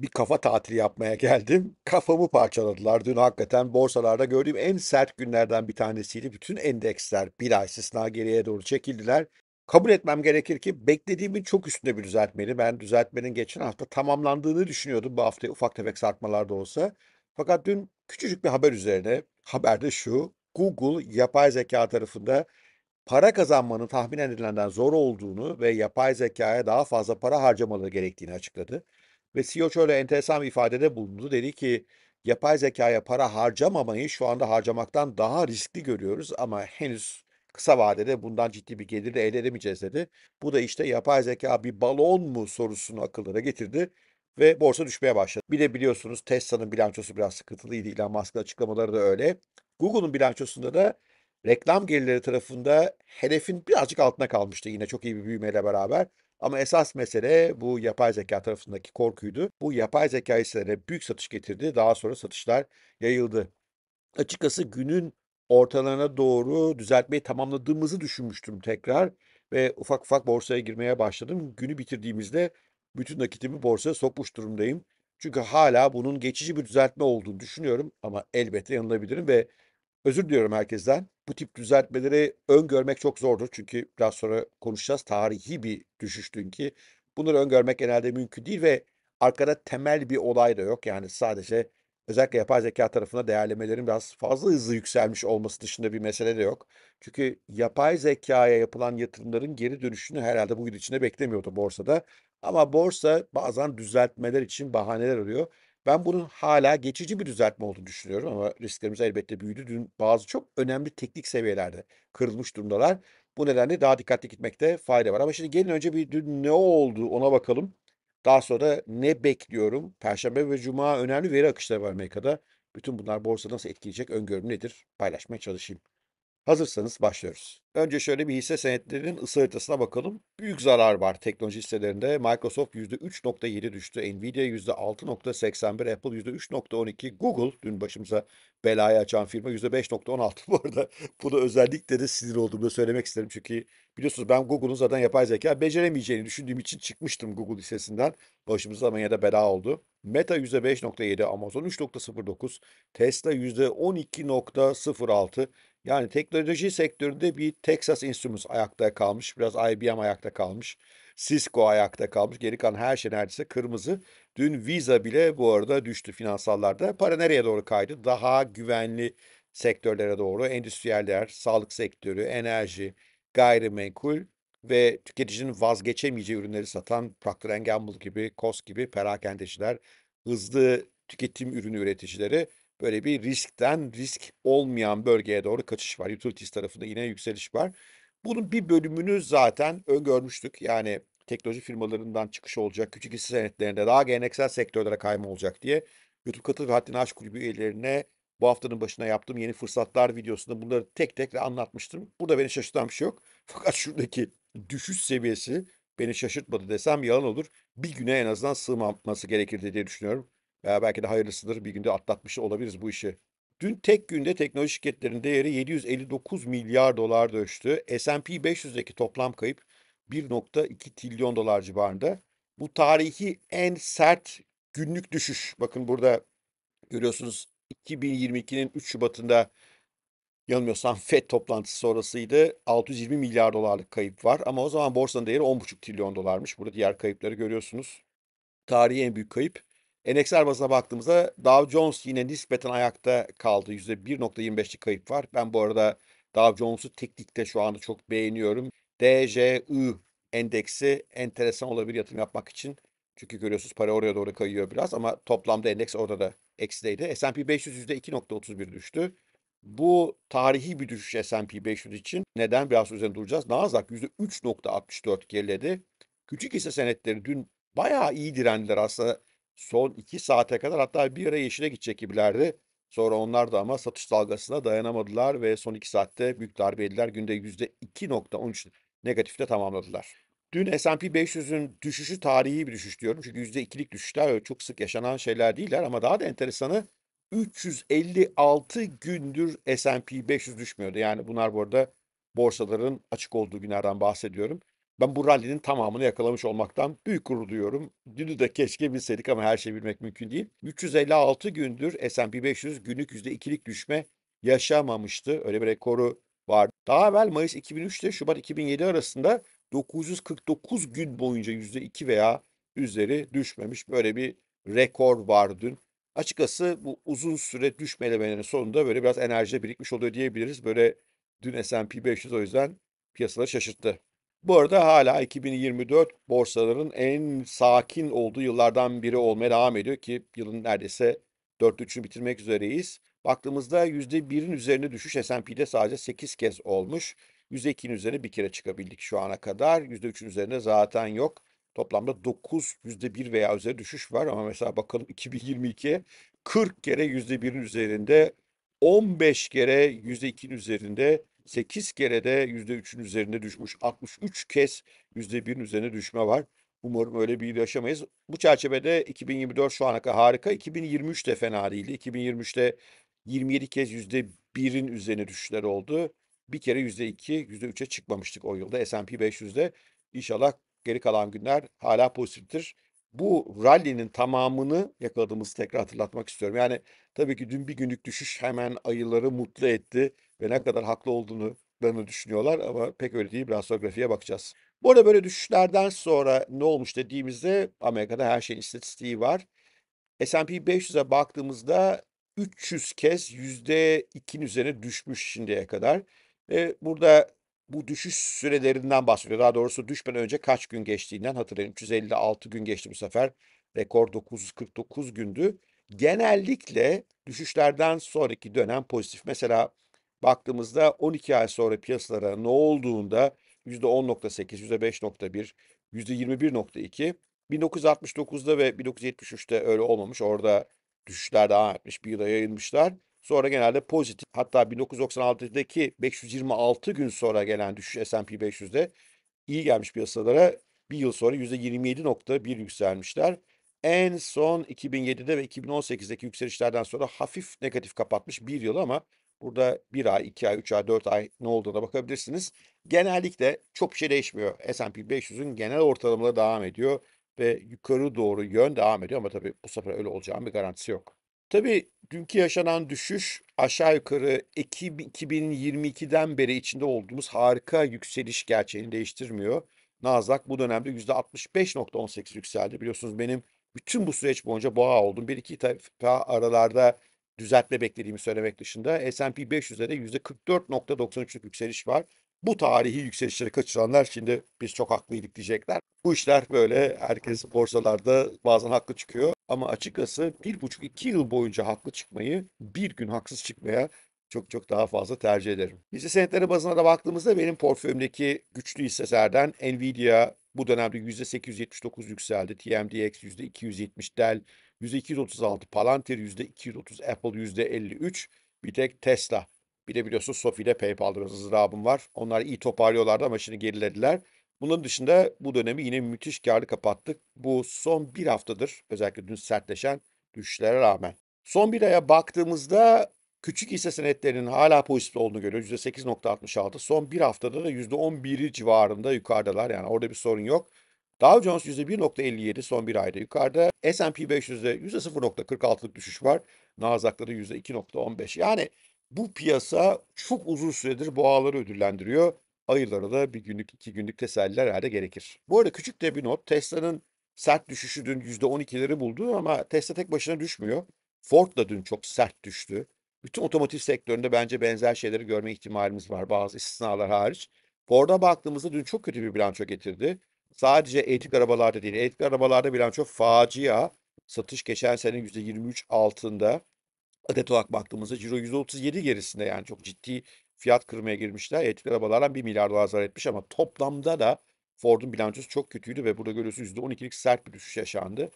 bir kafa tatili yapmaya geldim. Kafamı parçaladılar. Dün hakikaten borsalarda gördüğüm en sert günlerden bir tanesiydi. Bütün endeksler bir istisna geriye doğru çekildiler. Kabul etmem gerekir ki beklediğimin çok üstünde bir düzeltmeli. Ben düzeltmenin geçen hafta tamamlandığını düşünüyordum. Bu hafta ufak tefek sarkmalar da olsa. Fakat dün küçücük bir haber üzerine haberde şu. Google yapay zeka tarafında para kazanmanın tahmin edilenden zor olduğunu ve yapay zekaya daha fazla para harcamaları gerektiğini açıkladı. Ve CEO şöyle enteresan bir ifadede bulundu. Dedi ki yapay zekaya para harcamamayı şu anda harcamaktan daha riskli görüyoruz ama henüz kısa vadede bundan ciddi bir gelir de elde edemeyeceğiz dedi. Bu da işte yapay zeka bir balon mu sorusunu akıllara getirdi ve borsa düşmeye başladı. Bir de biliyorsunuz Tesla'nın bilançosu biraz sıkıntılıydı. Elon Musk'ın açıklamaları da öyle. Google'un bilançosunda da reklam gelirleri tarafında hedefin birazcık altına kalmıştı yine çok iyi bir büyümeyle beraber. Ama esas mesele bu yapay zeka tarafındaki korkuydu. Bu yapay zeka hisselere büyük satış getirdi. Daha sonra satışlar yayıldı. Açıkçası günün ortalarına doğru düzeltmeyi tamamladığımızı düşünmüştüm tekrar ve ufak ufak borsaya girmeye başladım. Günü bitirdiğimizde bütün nakitimi borsaya sokmuş durumdayım. Çünkü hala bunun geçici bir düzeltme olduğunu düşünüyorum ama elbette yanılabilirim ve Özür diliyorum herkesten. Bu tip düzeltmeleri öngörmek çok zordur. Çünkü biraz sonra konuşacağız. Tarihi bir düşüş dünkü. Bunları öngörmek genelde mümkün değil ve arkada temel bir olay da yok. Yani sadece özellikle yapay zeka tarafına değerlemelerin biraz fazla hızlı yükselmiş olması dışında bir mesele de yok. Çünkü yapay zekaya yapılan yatırımların geri dönüşünü herhalde bugün içinde beklemiyordu borsada. Ama borsa bazen düzeltmeler için bahaneler arıyor. Ben bunun hala geçici bir düzeltme olduğunu düşünüyorum ama risklerimiz elbette büyüdü. Dün bazı çok önemli teknik seviyelerde kırılmış durumdalar. Bu nedenle daha dikkatli gitmekte fayda var. Ama şimdi gelin önce bir dün ne oldu ona bakalım. Daha sonra ne bekliyorum? Perşembe ve Cuma önemli veri akışları var Amerika'da. Bütün bunlar borsa nasıl etkileyecek öngörüm nedir? Paylaşmaya çalışayım. Hazırsanız başlıyoruz. Önce şöyle bir hisse senetlerinin ısı haritasına bakalım. Büyük zarar var teknoloji hisselerinde. Microsoft %3.7 düştü. Nvidia %6.81, Apple %3.12, Google dün başımıza belayı açan firma %5.16 bu arada. Bunu özellikle de sinir olduğumda söylemek isterim. Çünkü biliyorsunuz ben Google'un zaten yapay zeka beceremeyeceğini düşündüğüm için çıkmıştım Google hissesinden. Başımıza ama yine de bela oldu. Meta %5.7, Amazon 3.09, Tesla %12.06, yani teknoloji sektöründe bir Texas Instruments ayakta kalmış. Biraz IBM ayakta kalmış. Cisco ayakta kalmış. Geri kalan her şey neredeyse kırmızı. Dün Visa bile bu arada düştü finansallarda. Para nereye doğru kaydı? Daha güvenli sektörlere doğru. Endüstriyeller, sağlık sektörü, enerji, gayrimenkul ve tüketicinin vazgeçemeyeceği ürünleri satan Procter Gamble gibi, Kos gibi perakendeciler, hızlı tüketim ürünü üreticileri böyle bir riskten risk olmayan bölgeye doğru kaçış var. Utilities tarafında yine yükseliş var. Bunun bir bölümünü zaten öngörmüştük. Yani teknoloji firmalarından çıkış olacak, küçük hisse senetlerinde daha geleneksel sektörlere kayma olacak diye YouTube katıl ve haddini aşk kulübü üyelerine bu haftanın başına yaptığım yeni fırsatlar videosunda bunları tek tek de anlatmıştım. Burada beni şaşırtan bir şey yok. Fakat şuradaki düşüş seviyesi beni şaşırtmadı desem yalan olur. Bir güne en azından sığmaması gerekirdi diye düşünüyorum. Veya belki de hayırlısıdır bir günde atlatmış olabiliriz bu işi. Dün tek günde teknoloji şirketlerinin değeri 759 milyar dolar düştü. S&P 500'deki toplam kayıp 1.2 trilyon dolar civarında. Bu tarihi en sert günlük düşüş. Bakın burada görüyorsunuz 2022'nin 3 Şubat'ında yanılmıyorsam FED toplantısı sonrasıydı. 620 milyar dolarlık kayıp var ama o zaman borsanın değeri 10,5 trilyon dolarmış. Burada diğer kayıpları görüyorsunuz. Tarihi en büyük kayıp Endeksler bazına baktığımızda Dow Jones yine nispeten ayakta kaldı. %1.25'lik kayıp var. Ben bu arada Dow Jones'u teknikte şu anda çok beğeniyorum. DJI endeksi enteresan olabilir yatırım yapmak için. Çünkü görüyorsunuz para oraya doğru kayıyor biraz ama toplamda endeks orada da eksideydi. S&P 500 %2.31 düştü. Bu tarihi bir düşüş S&P 500 için. Neden? Biraz üzerine duracağız. Nasdaq %3.64 geriledi. Küçük hisse senetleri dün bayağı iyi direndiler aslında son 2 saate kadar hatta bir ara yeşile gidecek gibilerdi. Sonra onlar da ama satış dalgasına dayanamadılar ve son 2 saatte büyük darbe yediler. Günde %2.13 negatifte tamamladılar. Dün S&P 500'ün düşüşü tarihi bir düşüş diyorum. Çünkü %2'lik düşüşler öyle çok sık yaşanan şeyler değiller ama daha da enteresanı 356 gündür S&P 500 düşmüyordu. Yani bunlar bu arada borsaların açık olduğu günlerden bahsediyorum. Ben bu rallinin tamamını yakalamış olmaktan büyük gurur duyuyorum. Dünü de keşke bilseydik ama her şeyi bilmek mümkün değil. 356 gündür S&P 500 günlük %2'lik düşme yaşamamıştı. Öyle bir rekoru var. Daha evvel Mayıs 2003 ile Şubat 2007 arasında 949 gün boyunca %2 veya üzeri düşmemiş. Böyle bir rekor vardı. dün. Açıkçası bu uzun süre düşme düşmelemenin sonunda böyle biraz enerji birikmiş oluyor diyebiliriz. Böyle dün S&P 500 o yüzden piyasaları şaşırttı. Bu arada hala 2024 borsaların en sakin olduğu yıllardan biri olmaya devam ediyor ki yılın neredeyse 4 3'ünü bitirmek üzereyiz. Baktığımızda %1'in üzerine düşüş S&P'de sadece 8 kez olmuş. %2'nin üzerine bir kere çıkabildik şu ana kadar. %3'ün üzerine zaten yok. Toplamda 9, %1 veya üzeri düşüş var ama mesela bakalım 2022'ye 40 kere %1'in üzerinde, 15 kere %2'nin üzerinde 8 kere de %3'ün üzerine düşmüş. 63 kez %1'in üzerine düşme var. Umarım öyle bir yaşamayız. Bu çerçevede 2024 şu ana kadar harika. 2023 de fena değildi. 2023'te 27 kez %1'in üzerine düşüşler oldu. Bir kere %2, %3'e çıkmamıştık o yılda S&P 500'de. İnşallah geri kalan günler hala pozitiftir. Bu rally'nin tamamını yakaladığımızı tekrar hatırlatmak istiyorum. Yani tabii ki dün bir günlük düşüş hemen ayıları mutlu etti ve ne kadar haklı olduğunu düşünüyorlar ama pek öyle değil. Biraz sonra grafiğe bakacağız. Bu arada böyle düşüşlerden sonra ne olmuş dediğimizde Amerika'da her şeyin istatistiği var. S&P 500'e baktığımızda 300 kez %2'nin üzerine düşmüş şimdiye kadar. Ve burada bu düşüş sürelerinden bahsediyor. Daha doğrusu düşmeden önce kaç gün geçtiğinden hatırlayın. 356 gün geçti bu sefer. Rekor 949 gündü. Genellikle düşüşlerden sonraki dönem pozitif. Mesela baktığımızda 12 ay sonra piyasalara ne olduğunda %10.8, %5.1, %21.2 1969'da ve 1973'te öyle olmamış. Orada düşüşler devam etmiş. Bir yıla yayılmışlar. Sonra genelde pozitif. Hatta 1996'daki 526 gün sonra gelen düşüş S&P 500'de iyi gelmiş piyasalara bir yıl sonra %27.1 yükselmişler. En son 2007'de ve 2018'deki yükselişlerden sonra hafif negatif kapatmış bir yıl ama Burada bir ay, iki ay, üç ay, dört ay ne olduğuna bakabilirsiniz. Genellikle çok bir şey değişmiyor. S&P 500'ün genel ortalamaları devam ediyor ve yukarı doğru yön devam ediyor ama tabii bu sefer öyle olacağının bir garantisi yok. Tabii dünkü yaşanan düşüş aşağı yukarı 2022'den beri içinde olduğumuz harika yükseliş gerçeğini değiştirmiyor. Nasdaq bu dönemde %65.18 yükseldi. Biliyorsunuz benim bütün bu süreç boyunca boğa oldum. Bir iki defa aralarda düzeltme beklediğimi söylemek dışında S&P 500'de de %44.93'lük yükseliş var. Bu tarihi yükselişleri kaçıranlar şimdi biz çok haklıydık diyecekler. Bu işler böyle herkes borsalarda bazen haklı çıkıyor. Ama açıkçası bir buçuk iki yıl boyunca haklı çıkmayı bir gün haksız çıkmaya çok çok daha fazla tercih ederim. Hisse senetleri bazına da baktığımızda benim portföyümdeki güçlü hisselerden Nvidia bu dönemde %879 yükseldi. TMDX %270, Dell %236 Palantir, %230 Apple, %53 bir tek Tesla. Bir de biliyorsunuz Sofi'de PayPal'da biraz ızdırabım var. Onlar iyi toparlıyorlardı ama şimdi gerilediler. Bunların dışında bu dönemi yine müthiş karlı kapattık. Bu son bir haftadır özellikle dün sertleşen düşüşlere rağmen. Son bir aya baktığımızda küçük hisse senetlerinin hala pozitif olduğunu görüyoruz. %8.66. Son bir haftada da %11'i civarında yukarıdalar. Yani orada bir sorun yok. Dow Jones %1.57 son bir ayda yukarıda. S&P 500'de %0.46'lık düşüş var. Nasdaq'ta da %2.15. Yani bu piyasa çok uzun süredir boğaları ödüllendiriyor. Ayırlara da bir günlük iki günlük teselliler herhalde gerekir. Bu arada küçük de bir not. Tesla'nın sert düşüşü dün %12'leri buldu ama Tesla tek başına düşmüyor. Ford da dün çok sert düştü. Bütün otomotiv sektöründe bence benzer şeyleri görme ihtimalimiz var bazı istisnalar hariç. Ford'a baktığımızda dün çok kötü bir bilanço getirdi. Sadece elektrik arabalarda değil. Elektrik arabalarda çok facia. Satış geçen sene %23 altında. Adet olarak baktığımızda ciro yüzde %37 gerisinde yani çok ciddi fiyat kırmaya girmişler. Elektrikli arabalardan 1 milyar dolar zarar etmiş ama toplamda da Ford'un bilançosu çok kötüydü ve burada görüyorsunuz %12'lik sert bir düşüş yaşandı.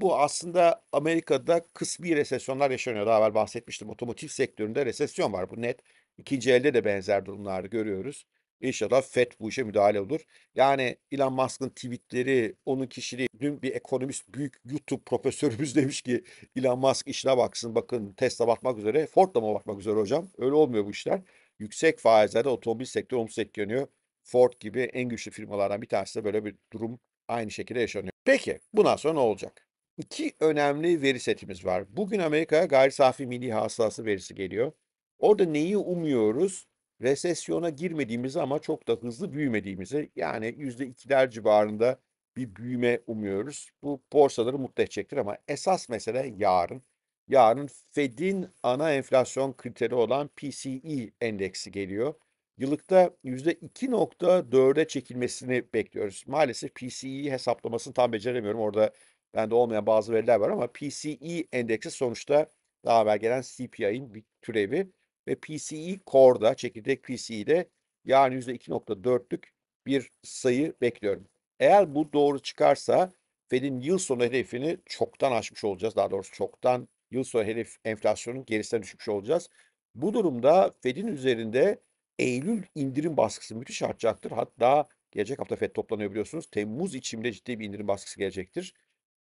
Bu aslında Amerika'da kısmi resesyonlar yaşanıyor. Daha evvel bahsetmiştim. Otomotiv sektöründe resesyon var. Bu net. İkinci elde de benzer durumlar görüyoruz. İnşallah FED bu işe müdahale olur. Yani Elon Musk'ın tweetleri, onun kişiliği. Dün bir ekonomist, büyük YouTube profesörümüz demiş ki Elon Musk işine baksın. Bakın Tesla batmak üzere, Ford da mı batmak üzere hocam? Öyle olmuyor bu işler. Yüksek faizlerde otomobil sektörü olumsuz etkileniyor. Ford gibi en güçlü firmalardan bir tanesi de böyle bir durum aynı şekilde yaşanıyor. Peki bundan sonra ne olacak? İki önemli veri setimiz var. Bugün Amerika'ya gayri safi milli hasılası verisi geliyor. Orada neyi umuyoruz? resesyona girmediğimizi ama çok da hızlı büyümediğimizi yani yüzde ikiler civarında bir büyüme umuyoruz. Bu borsaları mutlu edecektir ama esas mesele yarın. Yarın Fed'in ana enflasyon kriteri olan PCE endeksi geliyor. Yıllıkta %2.4'e çekilmesini bekliyoruz. Maalesef PCE hesaplamasını tam beceremiyorum. Orada bende olmayan bazı veriler var ama PCE endeksi sonuçta daha evvel gelen CPI'nin bir türevi ve PCI e Core'da, çekirdek PCI'de e yani %2.4'lük bir sayı bekliyorum. Eğer bu doğru çıkarsa Fed'in yıl sonu hedefini çoktan aşmış olacağız. Daha doğrusu çoktan yıl sonu hedef enflasyonun gerisine düşmüş olacağız. Bu durumda Fed'in üzerinde Eylül indirim baskısı müthiş artacaktır. Hatta gelecek hafta Fed toplanıyor biliyorsunuz. Temmuz içinde ciddi bir indirim baskısı gelecektir.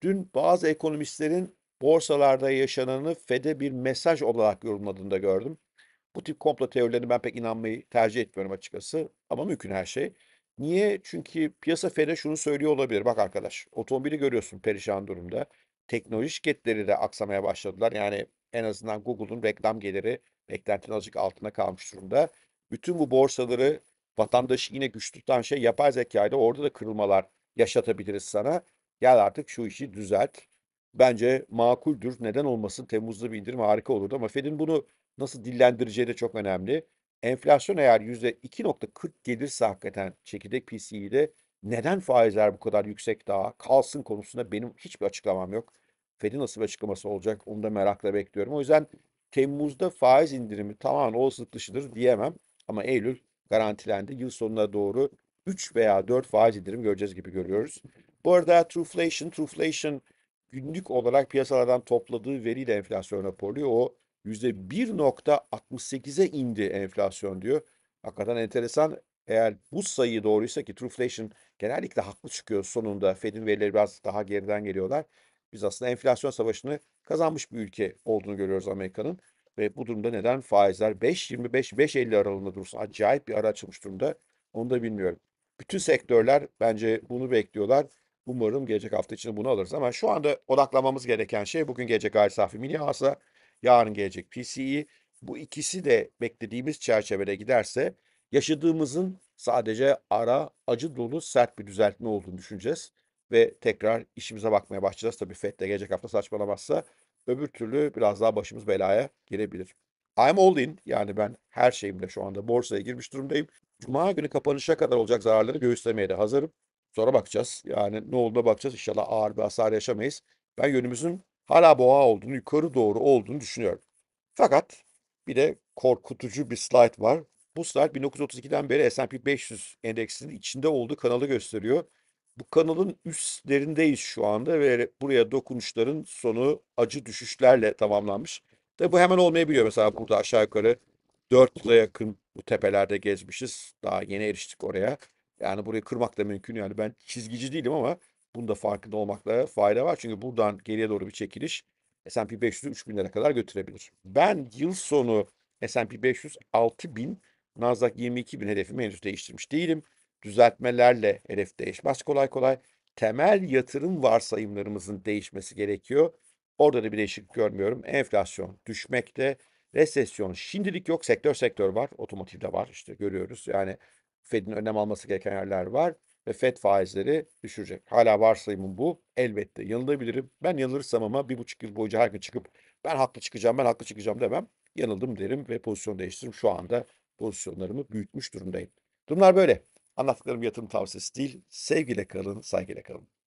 Dün bazı ekonomistlerin borsalarda yaşananı Fed'e bir mesaj olarak yorumladığını da gördüm. Bu tip komplo teorilerine ben pek inanmayı tercih etmiyorum açıkçası. Ama mümkün her şey. Niye? Çünkü piyasa fene şunu söylüyor olabilir. Bak arkadaş otomobili görüyorsun perişan durumda. Teknoloji şirketleri de aksamaya başladılar. Yani en azından Google'un reklam geliri beklentinin azıcık altına kalmış durumda. Bütün bu borsaları vatandaşı yine güçlü tutan şey yapay zekayla orada da kırılmalar yaşatabiliriz sana. Gel artık şu işi düzelt bence makuldür. Neden olmasın? Temmuz'da bir indirim harika olurdu ama Fed'in bunu nasıl dillendireceği de çok önemli. Enflasyon eğer %2.40 gelirse hakikaten çekirdek PCE'de neden faizler bu kadar yüksek daha kalsın konusunda benim hiçbir açıklamam yok. Fed'in nasıl bir açıklaması olacak onu da merakla bekliyorum. O yüzden Temmuz'da faiz indirimi tamamen olasılık dışıdır diyemem. Ama Eylül garantilendi. Yıl sonuna doğru 3 veya 4 faiz indirimi göreceğiz gibi görüyoruz. Bu arada Trueflation, Trueflation günlük olarak piyasalardan topladığı veriyle enflasyon raporluyor. O yüzde %1.68'e indi enflasyon diyor. Hakikaten enteresan. Eğer bu sayı doğruysa ki Trueflation genellikle haklı çıkıyor sonunda. Fed'in verileri biraz daha geriden geliyorlar. Biz aslında enflasyon savaşını kazanmış bir ülke olduğunu görüyoruz Amerika'nın. Ve bu durumda neden faizler 5.25-5.50 aralığında dursun? Acayip bir ara açılmış durumda. Onu da bilmiyorum. Bütün sektörler bence bunu bekliyorlar. Umarım gelecek hafta için bunu alırız. Ama şu anda odaklamamız gereken şey bugün gelecek gayri safi milli hasıla, yarın gelecek PCE. Bu ikisi de beklediğimiz çerçevede giderse yaşadığımızın sadece ara, acı dolu, sert bir düzeltme olduğunu düşüneceğiz. Ve tekrar işimize bakmaya başlayacağız. Tabii FED de gelecek hafta saçmalamazsa öbür türlü biraz daha başımız belaya girebilir. I'm all in yani ben her şeyimle şu anda borsaya girmiş durumdayım. Cuma günü kapanışa kadar olacak zararları göğüslemeye de hazırım. Sonra bakacağız. Yani ne olduğuna bakacağız. İnşallah ağır bir hasar yaşamayız. Ben yönümüzün hala boğa olduğunu, yukarı doğru olduğunu düşünüyorum. Fakat bir de korkutucu bir slide var. Bu slide 1932'den beri S&P 500 endeksinin içinde olduğu kanalı gösteriyor. Bu kanalın üstlerindeyiz şu anda ve buraya dokunuşların sonu acı düşüşlerle tamamlanmış. Tabi bu hemen olmayabiliyor. Mesela burada aşağı yukarı 4 yıla yakın bu tepelerde gezmişiz. Daha yeni eriştik oraya. Yani burayı kırmak da mümkün. Yani ben çizgici değilim ama bunu da farkında olmakla fayda var. Çünkü buradan geriye doğru bir çekiliş S&P 500'ü 3000'lere kadar götürebilir. Ben yıl sonu S&P 500 6000, Nasdaq 22000 hedefimi henüz değiştirmiş değilim. Düzeltmelerle hedef değişmez kolay kolay. Temel yatırım varsayımlarımızın değişmesi gerekiyor. Orada da bir değişiklik görmüyorum. Enflasyon düşmekte. Resesyon şimdilik yok. Sektör sektör var. Otomotivde var işte görüyoruz. Yani Fed'in önlem alması gereken yerler var ve Fed faizleri düşürecek. Hala varsayımım bu. Elbette yanılabilirim. Ben yanılırsam ama bir buçuk yıl boyunca her gün çıkıp ben haklı çıkacağım, ben haklı çıkacağım demem. Yanıldım derim ve pozisyon değiştiririm. Şu anda pozisyonlarımı büyütmüş durumdayım. Durumlar böyle. Anlattıklarım yatırım tavsiyesi değil. Sevgiyle kalın, saygıyla kalın.